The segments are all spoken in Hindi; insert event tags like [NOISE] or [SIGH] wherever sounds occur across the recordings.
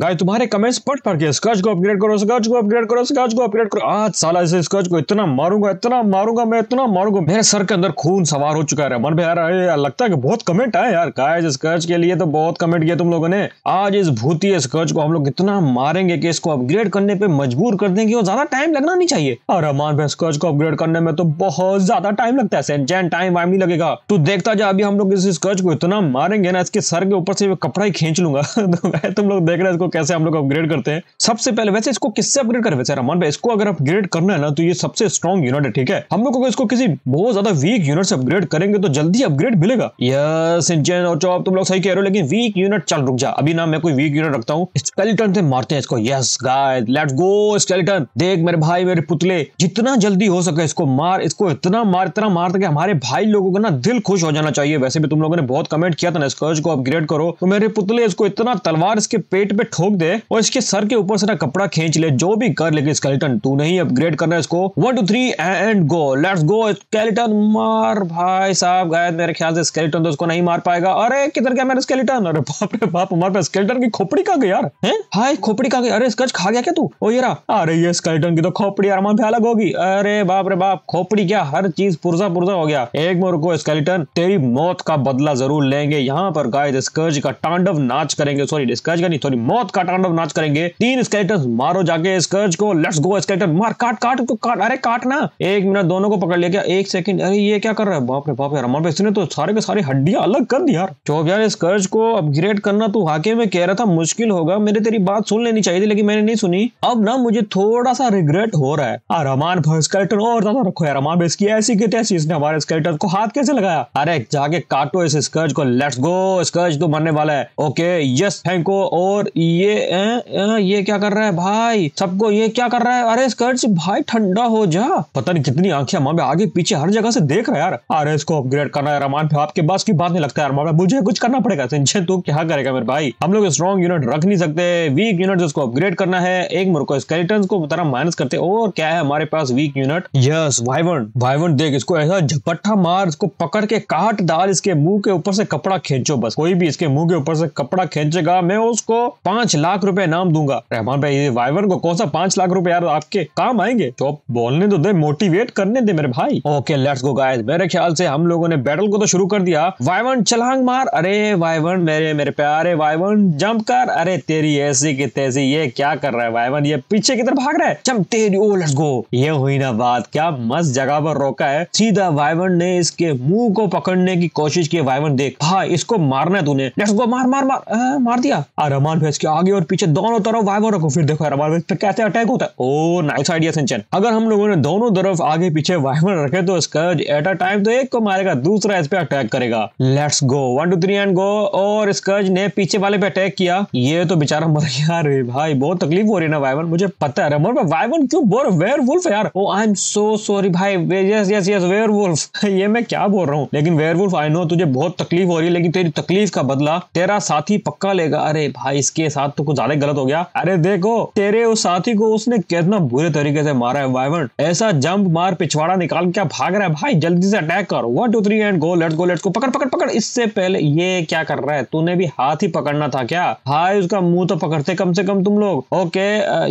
गाय तुम्हारे कमेंट्स पढ़ पढ़ के स्कर्च को अपग्रेड करो स्कर्च को अपग्रेड करो स्कर्च को अपग्रेड करो आज साला इसे स्कर्च को इतना मारूंगा इतना मारूंगा मैं इतना मारूंगा मेरे सर के अंदर खून सवार हो चुका है मन में आ रहा है यार लगता है कि बहुत कमेंट आए यार गाइस स्कर्च के लिए तो बहुत कमेंट किया तुम लोगों ने आज इस भूतीय स्कर्च को हम लोग इतना मारेंगे की इसको अपग्रेड करने पे मजबूर कर देंगे और ज्यादा टाइम लगना नहीं चाहिए और रहमान भाई स्कर्च को अपग्रेड करने में तो बहुत ज्यादा टाइम लगता है सेंचैन टाइम वाइम नहीं लगेगा तो देखता जा अभी हम लोग इस स्कर्च को इतना मारेंगे ना इसके सर के ऊपर से कपड़ा ही खींच लूंगा [LAUGHS] तो तुम लोग देख रहे हैं कैसे हम लोग अपग्रेड करते हैं सबसे पहले वैसे इसको किससे अपग्रेड करें वैसे रमान भाई इसको अगर अपग्रेड करना है ना तो ये सबसे स्ट्रॉन्ग यूनिट है ठीक है हम लोग अगर इसको किसी बहुत ज्यादा वीक यूनिट से अपग्रेड करेंगे तो जल्दी अपग्रेड मिलेगा यस इंजन और चौब तुम लोग सही कह रहे हो लेकिन वीक यूनिट चल रुक जा अभी ना मैं कोई वीक यूनिट रखता हूँ स्केलेटन से मारते हैं इसको yes guys let's go skeleton देख मेरे भाई मेरे पुतले जितना जल्दी हो सके इसको मार इसको इतना मार इतना मार सके हमारे भाई लोगों का ना दिल खुश हो जाना चाहिए वैसे भी तुम लोगों ने बहुत कमेंट किया था ना स्कर्ज को अपग्रेड करो तो मेरे पुतले इसको इतना तलवार इसके पेट पे ठोक दे और इसके सर के ऊपर से ना कपड़ा खींच ले जो भी कर लेकिन स्केलेटन तू नहीं अपग्रेड करना इसको one two three and go let's go skeleton मार भाई साहब गायद मेरे ख्याल से स्केलेटन तो उसको नहीं मार पाएगा अरे किधर गया मेरा स्केलेटन अरे बाप रे बाप मार पे स्केलेटन की खोपड़ी कहा गई यार है हाय खोपड़ी कहा गई अरे स्कच खा गया क्या तू ओ ये अरे ये स्केलेटन की तो खोपड़ी आराम से अलग होगी अरे बाप रे बाप खोपड़ी क्या हर चीज पुरजा पुरजा हो गया एक मोर को स्केलेटन तेरी मौत का बदला जरूर लेंगे यहाँ पर गाय स्कर्ज का टांडव नाच करेंगे सॉरी स्कर्ज का नहीं थोड़ी मौत बहुत काटांडव नाच करेंगे तीन स्केलेटन मारो जाके स्कर्ज को लेट्स गो स्केलेटन मार काट काट को तो काट अरे काट ना एक मिनट दोनों को पकड़ लिया क्या एक सेकंड अरे ये क्या कर रहा है बाप रे बाप यार हमारे इसने तो सारे के सारे हड्डियां अलग कर दी यार चौब यार स्कर्ज को अपग्रेड करना तो हाके में कह रहा था मुश्किल होगा मेरे तेरी बात सुन लेनी चाहिए थी लेकिन मैंने नहीं सुनी अब ना मुझे थोड़ा सा रिग्रेट हो रहा है रमान भाई स्केलेटन और ज्यादा रखो यार रमान भाई इसकी ऐसी की तैसी इसने हमारे स्केलेटन को हाथ कैसे लगाया अरे जाके काटो इस स्कर्ज को लेट्स गो स्कर्ज तो मरने वाला है ओके यस थैंक यू और ये ए, ए, ये क्या कर रहा है भाई सबको ये क्या कर रहा है अरे स्कर्च भाई ठंडा हो जा पता नहीं कितनी आंखें मामे आगे पीछे हर जगह से देख रहा है यार अरे इसको अपग्रेड करना है रमान फिर आपके पास की बात नहीं लगता यार मामे मुझे कुछ करना पड़ेगा सिंचे तो क्या करेगा मेरे भाई हम लोग स्ट्रॉन्ग यूनिट रख नहीं सकते वीक यूनिट उसको अपग्रेड करना है एक मुर्को स्केलेटन को तरह माइनस करते और क्या है हमारे पास weak unit yes wyvern wyvern देख इसको ऐसा झपट्ठा मार इसको पकड़ के काट डाल इसके मुंह के ऊपर से कपड़ा खींचो बस कोई भी इसके मुंह के ऊपर से कपड़ा खींचेगा मैं उसको पांच पांच लाख रुपए नाम दूंगा रहमान भाई ये वाइवर को कौन सा पांच लाख रुपए यार आपके काम आएंगे तो आप बोलने तो दे मोटिवेट करने दे मेरे भाई ओके लेट्स गो गाइस मेरे ख्याल से हम लोगों ने बैटल को तो शुरू कर दिया वाइवन चलांग मार अरे वाइवन मेरे मेरे प्यारे वाइवन जंप कर अरे तेरी ऐसी की तैसी ये क्या कर रहा है वाइवन ये पीछे की तरफ भाग रहा है चम तेरी ओ लेट्स गो ये हुई ना बात क्या मस्त जगह पर रोका है सीधा वाइवन ने इसके मुंह को पकड़ने की कोशिश की वाइवन देख भाई इसको मारना है तूने लेट्स गो मार मार मार आ, मार दिया अरे रहमान भाई आगे और पीछे दोनों तरफ वाइवर रखो फिर देखो यार वाइवर कैसे अटैक होता है ओ नाइस आइडिया सिंचन अगर हम लोगों ने दोनों तरफ आगे पीछे वाइवर रखे तो इसका एट अ टाइम तो एक को मारेगा दूसरा इस पे अटैक करेगा let's go one two three and go और स्कर्ज ने पीछे वाले पे अटैक किया ये तो बेचारा मर गया रे भाई बहुत तकलीफ हो रही ना वाइवन मुझे पता है मोर वाइवन क्यों बोल वेयर वुल्फ यार oh I am so sorry भाई yes yes yes werewolf ये मैं क्या बोल रहा हूँ लेकिन वेयर वुल्फ आई नो तुझे बहुत तकलीफ हो रही है लेकिन तेरी तकलीफ का बदला तेरा साथी पक्का लेगा अरे भाई इसके साथ तो कुछ ज्यादा गलत हो गया अरे देखो तेरे उस साथी को उसने कितना बुरे तरीके से मारा है वाइवन ऐसा जंप मार पिछवाड़ा निकाल क्या भाग रहा है भाई जल्दी से अटैक कर one two three and go let's go let's को पकड़ पकड़ पकड़ इससे पहले ये क्या कर रहा है तूने भी हाथ ही पकड़ना था क्या भाई उसका मुंह तो पकड़ते कम से कम तुम लोग ओके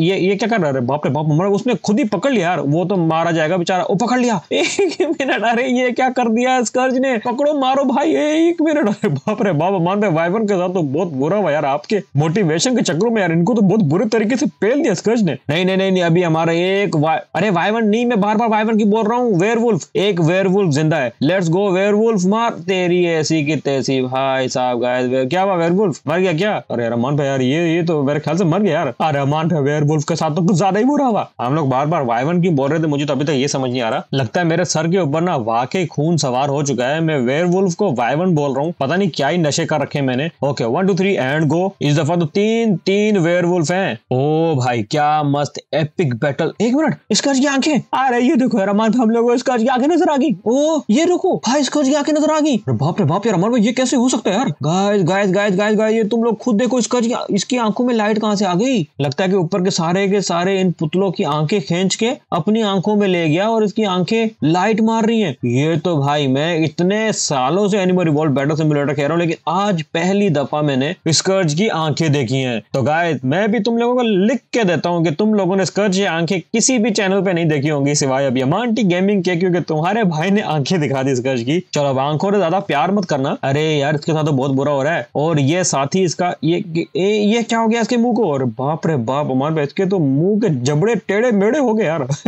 ये ये क्या कर रहे बाप रे बाप मर उसने खुद ही पकड़ लिया यार वो तो मारा जाएगा बेचारा वो पकड़ लिया [LAUGHS] एक मिनट अरे ये क्या कर दिया स्कर्ज ने पकड़ो मारो भाई एक मिनट अरे बाप रे बाप मान रहे वाइवन के साथ तो बहुत बुरा हुआ यार आपके मोटिवेशन फैशन के चक्रों में यार इनको तो बहुत बुरे तरीके से पेल दिया स्कर्ज ने नहीं नहीं नहीं, नहीं अभी हमारा एक वा... अरे वाइवन नहीं मैं बार बार वाइवन की बोल रहा हूँ वेयर एक वेयर जिंदा है लेट्स गो वेयर मार तेरी ऐसी की तैसी भाई साहब गाय क्या हुआ वेयर मर गया क्या अरे रमान भाई यार ये ये तो मेरे ख्याल से मर गया यार अरे रमान भाई वेयर के साथ तो कुछ ज्यादा ही बुरा हुआ हम लोग बार बार वाइवन की बोल रहे थे मुझे तो अभी तक ये समझ नहीं आ रहा लगता है मेरे सर के ऊपर ना वाकई खून सवार हो चुका है मैं वेयर को वाइवन बोल रहा हूँ पता नहीं क्या ही नशे कर रखे मैंने okay one two three and go इस दफा तो तीन तीन तीन वेयरवुल्फ हैं ओ भाई क्या मस्त एपिक बैटल एक मिनट स्कर्ज की आंखें आ रही है देखो रमान हम लोग स्कर्ज की आंखें नजर आ गई ओ ये रुको भाई स्कर्ज की आंखें नजर आ गई बाप रे बाप यार अमन ये कैसे हो सकता है यार guys guys guys guys guys ये तुम लोग खुद देखो स्कर्ज की इसकी आंखों में लाइट कहाँ से आ गई लगता है कि ऊपर के सारे के सारे इन पुतलों की आंखें खींच के अपनी आंखों में ले गया और इसकी आंखें लाइट मार रही है ये तो भाई मैं इतने सालों से एनिमल रिवॉल्व बैटल सिमुलेटर कह रहा हूँ लेकिन आज पहली दफा मैंने स्कर्ज की आंखें देखी की हैं तो गाय मैं भी तुम लोगों को लिख के देता हूँ कि तुम लोगों ने स्कर्च या आंखें किसी भी चैनल पे नहीं देखी होंगी सिवाय अभी यमांटी गेमिंग के क्योंकि तुम्हारे भाई ने आंखें दिखा दी स्कर्च की चलो अब आंखों ने ज्यादा प्यार मत करना अरे यार इसके साथ तो बहुत बुरा हो रहा है और ये साथ ही इसका ये ए, ये क्या हो गया इसके मुंह को और बाप रे बाप अमान भाई इसके तो मुंह के जबड़े टेढ़े मेढ़े हो गए यार [LAUGHS]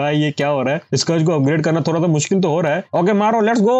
भाई ये क्या हो रहा है स्कर्च को अपग्रेड करना थोड़ा सा मुश्किल तो हो रहा है ओके मारो लेट्स गो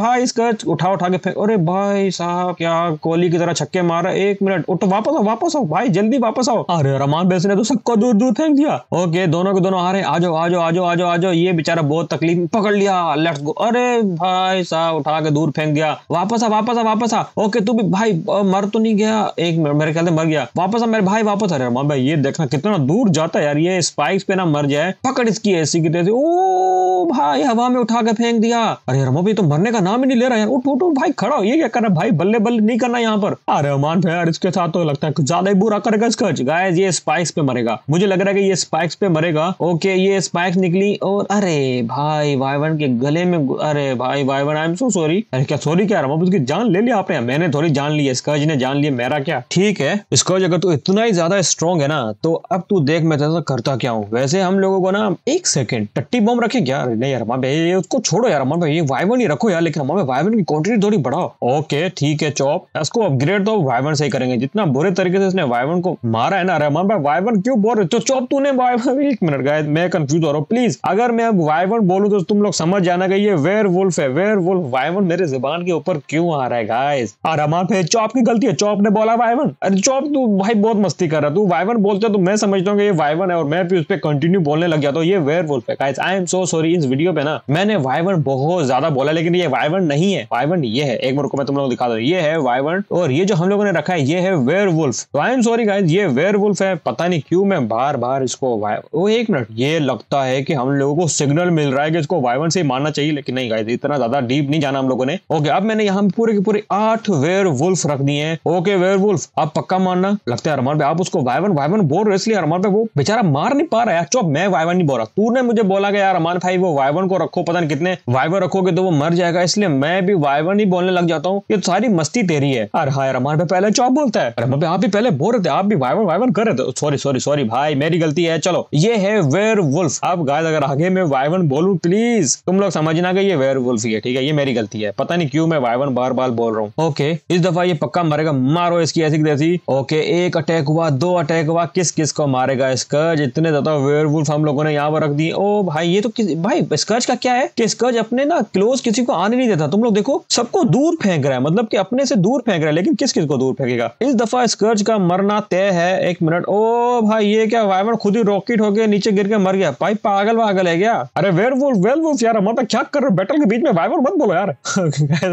भाई स्कर्च उठा उठा के फेंक अरे भाई साहब क्या कोहली की तरह छक्के मारा एक मिनट उठो वापस आओ वापस आओ भाई जल्दी वापस आओ अरे रमान भैंस ने तो सबको दूर दूर फेंक दिया ओके दोनों के दोनों आ रहे आ जाओ आ जाओ आ जाओ आ जाओ आ जाओ ये बेचारा बहुत तकलीफ पकड़ लिया लेट्स गो अरे भाई साहब उठा के दूर फेंक दिया वापस आ वापस आ वापस आ ओके तू भी भाई मर तो नहीं गया एक मेरे ख्याल से मर गया वापस आ मेरे भाई वापस आ रहे रमान भाई ये देखना कितना दूर जाता है यार ये स्पाइक्स पे ना मर जाए पकड़ इसकी ऐसी की तेजी ओ भाई हवा में उठा के फेंक दिया अरे रमो भाई तो मरने का नाम ही नहीं ले रहा यार उठ उठ भाई खड़ा हो ये क्या कर रहा है भाई बल्ले बल्ले नहीं करना यहाँ पर अरे रमान भाई इसके साथ तो लगता है ज्यादा ही बुरा करेगा इसका गाइस ये स्पाइक्स पे मरेगा मुझे लग रहा है कि ये स्पाइक्स पे मरेगा ओके ये स्पाइक्स निकली और अरे भाई वाइवन के गले में अरे भाई wyvern I am so sorry अरे क्या सॉरी क्या रहा उसकी जान ले लिया आपने मैंने थोड़ी जान ली स्कर्ज ने जान लिया मेरा क्या ठीक है स्कर्ज अगर तू इतना ही ज्यादा स्ट्रॉन्ग है ना तो अब तू देख मैं तेरा करता क्या हूँ वैसे हम लोगों को ना एक सेकंड टट्टी बम रखे क्या नहीं यार भाई उसको छोड़ो यार अमन भाई तो ये वाइवन ही रखो यार लेकिन हमारे वाइवन की क्वांटिटी थोड़ी बढ़ाओ ओके ठीक है चौप इसको अपग्रेड तो वाइवन से ही करेंगे जितना बुरे तरीके से उसने वाइवन को मारा है ना रहमान भाई वाइवन क्यों बोल रहे तो चौप तूने वाइवन एक मिनट गाय मैं कंफ्यूज हो रहा हूँ प्लीज अगर मैं अब वाइवन बोलू तो तुम लोग समझ जाना कि ये वेयर वुल्फ है वेयर वुल्फ वाइवन मेरे जबान के ऊपर क्यों आ रहा है गाइस और रहमान भाई चौप की गलती है चौप ने बोला वाइवन अरे चौप तू भाई बहुत मस्ती कर रहा तू वाइवन बोलते तो मैं समझता हूँ कि ये वाइवन है और मैं भी उस पर कंटिन्यू बोलने लग जाता हूँ ये वेयर वुल्फ है guys I am so sorry इस वीडियो पे ना मैंने वाइवन बहुत ज्यादा बोला लेकिन ये वाइवन नहीं है वाइवन ये है एक मिनट को मैं तुम लोग दिखा दो ये है वाइवन और ये जो हम लोगों ने रखा है ये है वेयर वुल्फ तो आई एम सॉरी गाइज ये वेयर वुल्फ है पता नहीं क्यों मैं बार बार इसको वो एक मिनट ये लगता है कि हम लोगों को सिग्नल मिल रहा है कि इसको वाइवन से ही मानना चाहिए लेकिन नहीं गाइज इतना ज्यादा डीप नहीं जाना हम लोगों ने ओके अब मैंने यहाँ पूरे के पूरे आठ वेयर वुल्फ रख दिए हैं ओके वेयर वुल्फ आप पक्का मानना लगता है अरमान पे आप उसको वाइवन वाइवन बोल रहे इसलिए अरमान पे वो बेचारा मार नहीं पा रहा है चुप मैं वाइवन नहीं बोल रहा तूने मुझे बोला गया अरमान भाई वो वाइवन को रखो पता नहीं कितने वाइवर रखोगे तो वो मर जाएगा इसलिए मैं भी वाइवन ही बोलने लग जाता हूँ ये तो सारी मस्ती तेरी है अरे हाँ अरमान पे पहले चौप बोलता है अबे आप भी पहले बोल रहे थे आप भी वाइवन वाइवन कर रहे थे सॉरी सॉरी सॉरी भाई मेरी गलती है चलो ये है वेयर वुल्फ आप गाय अगर आगे में वाइवन बोलू प्लीज तुम लोग समझना ये वेयर वुल्फ ही है ठीक है ये मेरी गलती है पता नहीं क्यों मैं वाइवन बार बार बोल रहा हूँ ओके इस दफा ये पक्का मारेगा मारो इसकी ऐसी देसी ओके एक अटैक हुआ दो अटैक हुआ किस किस को मारेगा स्कर्ज इतने ज्यादा वेयर वुल्फ हम लोगों ने यहाँ पर रख दी ओ भाई ये तो भाई स्कर्ज का क्या है कि स्कर्ज अपने ना क्लोज किसी को आने नहीं देता तुम लोग देखो सबको दूर फेंक रहा है मतलब कि अपने से दूर फेंक रहा है लेकिन किस किस को दूर फेंकेगा इस दफा स्कर्ज का मरना तय है एक मिनट ओ भाई ये क्या वाइवर खुद ही रॉकेट हो गया नीचे गिर के मर गया भाई पागल पागल है क्या अरे वेर वो वेल वो यार हमारा क्या कर रहे हो बैटल के बीच में वाइवर मत बोलो यार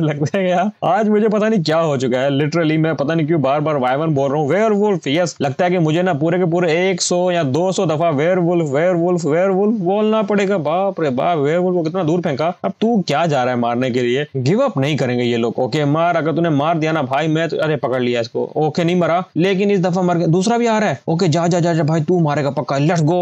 [LAUGHS] लगता है यार आज मुझे पता नहीं क्या हो चुका है लिटरली मैं पता नहीं क्यों बार बार वाइवन बोल रहा हूँ वेयर वुल्फ यस लगता है कि मुझे ना पूरे के पूरे एक या दो दफा werewolf werewolf werewolf बोलना पड़ेगा बाप रे बाप वेयर वुल्फ को कितना दूर फेंका अब तू क्या जा रहा है मारने के लिए गिव अप नहीं करेंगे ये लोग ओके मार अगर तूने मार दिया ना भाई मैं तो अरे पकड़ लिया इसको ओके नहीं मर करा लेकिन इस दफा मर गया दूसरा भी आ रहा है ओके जा जा जा, जा भाई तू मारेगा पक्का लेट्स गो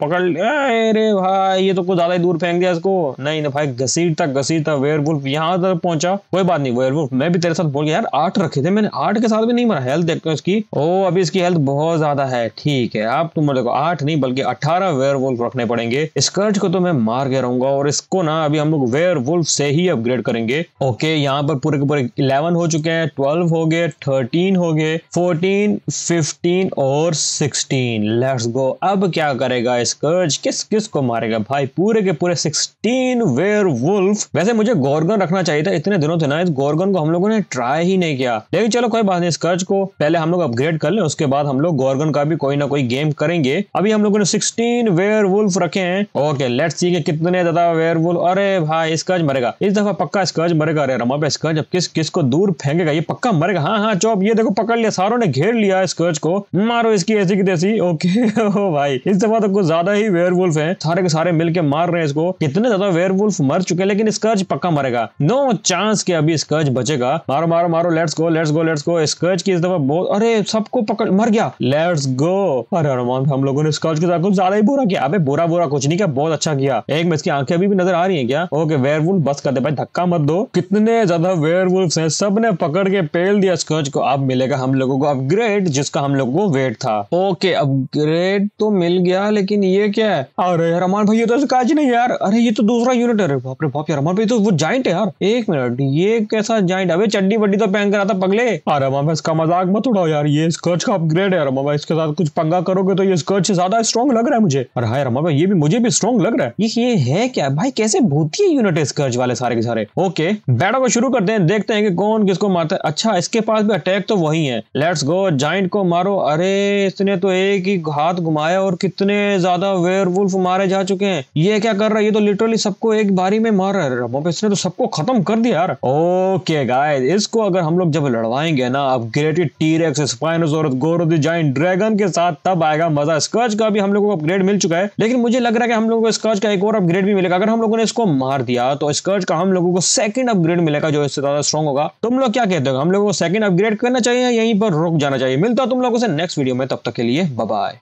पकड़ अरे भाई ये तो कुछ ज्यादा ही दूर फेंक दिया इसको नहीं ना भाई घसीटता घसीटता वेयर वुल्फ यहाँ तक पहुंचा कोई बात नहीं वेयर वुल्फ मैं भी तेरे साथ बोल गया यार आठ रखे थे मैंने आठ के साथ भी नहीं मरा हेल्थ देखते इसकी ओ अभी इसकी हेल्थ बहुत ज्यादा है ठीक है अब तुम देखो आठ नहीं बल्कि अठारह वेयर वुल्फ रखने पड़ेंगे स्कर्च को तो मैं मार के रहूंगा और इसको ना अभी हम लोग वेयर वुल्फ से ही अपग्रेड करेंगे ओके यहाँ पर पूरे के पूरे इलेवन हो चुके हैं ट्वेल्व हो गए थर्टीन हो गए फोर फोर्टीन फिफ्टीन और सिक्सटीन लेट्स गो अब क्या करेगा स्कर्ज किस किस को मारेगा भाई पूरे के पूरे सिक्सटीन वेयर वुल्फ वैसे मुझे गोरगन रखना चाहिए था इतने दिनों से ना इस गोरगन को हम लोगों ने ट्राई ही नहीं किया लेकिन चलो कोई बात नहीं स्कर्ज को पहले हम लोग अपग्रेड कर ले उसके बाद हम लोग गोरगन का भी कोई ना कोई गेम करेंगे अभी हम लोगों ने सिक्सटीन वेयर वुल्फ रखे हैं ओके लेट सी के कितने ज्यादा वेयर वुल्फ अरे भाई स्कर्ज मरेगा इस दफा पक्का स्कर्ज मरेगा अरे रमा पे स्कर्ज अब किस किस को दूर फेंकेगा ये पक्का मरेगा हाँ हाँ चौब ये देखो पकड़ लिया सारो उन्होंने घेर लिया है स्कर्च को मारो इसकी ऐसी की तैसी ओके [LAUGHS] ओ भाई इस दफा तो कुछ ज्यादा ही वेयर वुल्फ है सारे के सारे मिलके मार रहे हैं इसको कितने ज्यादा वेयर वुल्फ मर चुके हैं लेकिन स्कर्च पक्का मरेगा नो चांस के अभी स्कर्च बचेगा मारो मारो मारो let's go let's go let's go स्कर्च की इस दफा बहुत अरे सबको पकड़ मर गया लेट्स गो अरे हनुमान हम लोगों ने स्कर्च के साथ ज्यादा ही बुरा किया अबे बुरा बुरा कुछ नहीं किया बहुत अच्छा किया एक में इसकी आंखें अभी भी नजर आ रही है क्या ओके वेयर बस कर दे भाई धक्का मत दो कितने ज्यादा वेयर वुल्फ हैं सबने पकड़ के पेल दिया स्कर्च को अब मिलेगा हम लोगों लोगों को अपग्रेड जिसका हम लोगों को वेट था ओके अपग्रेड तो मिल गया लेकिन ये क्या है अरे यार अमान भाई ये तो काज नहीं यार अरे ये तो दूसरा यूनिट है बाप रे बाप यार अमान भाई तो वो जॉइंट है यार एक मिनट ये कैसा जॉइंट अबे चड्डी बड्डी तो पहन कर आता पगले अरे अमान भाई इसका मजाक मत उड़ाओ यार ये स्कर्च का अपग्रेड है अमान भाई इसके साथ कुछ पंगा करोगे तो ये स्कर्च ज्यादा स्ट्रॉन्ग लग रहा है मुझे अरे हाँ अमान भाई ये भी मुझे भी स्ट्रॉन्ग लग रहा है ये ये है क्या भाई कैसे भूतीय यूनिट है स्कर्च वाले सारे के सारे ओके बैठो को शुरू करते हैं देखते हैं कि कौन किसको मारता है अच्छा इसके पास भी अटैक तो वही है लेट्स गो जाइंट को मारो अरे इसने तो एक ही हाथ घुमाया और कितने ज्यादा वेयर मारे जा चुके हैं ये क्या कर रहा है ये तो लिटरली सबको एक बारी में मार रहा है तो इसने तो सबको खत्म कर दिया यार ओके गाइस इसको अगर हम लोग जब लड़वाएंगे ना अब ग्रेटेड T rex spinosaurus Goro the giant dragon के साथ तब आएगा मजा स्कर्च का भी हम लोगों को अपग्रेड मिल चुका है लेकिन मुझे लग रहा है कि हम लोगों को स्कर्च का एक और अपग्रेड भी मिलेगा अगर हम लोगों ने इसको मार दिया तो स्कर्च का हम लोगों को सेकंड अपग्रेड मिलेगा जो इससे ज्यादा स्ट्रॉन्ग होगा तुम लोग क्या कहते हो हम लोगों को सेकंड अपग्रेड करना चाहिए यहीं पर रुक जाना चाहिए मिलता तुम लोगों से नेक्स्ट वीडियो में तब तक के लिए बाय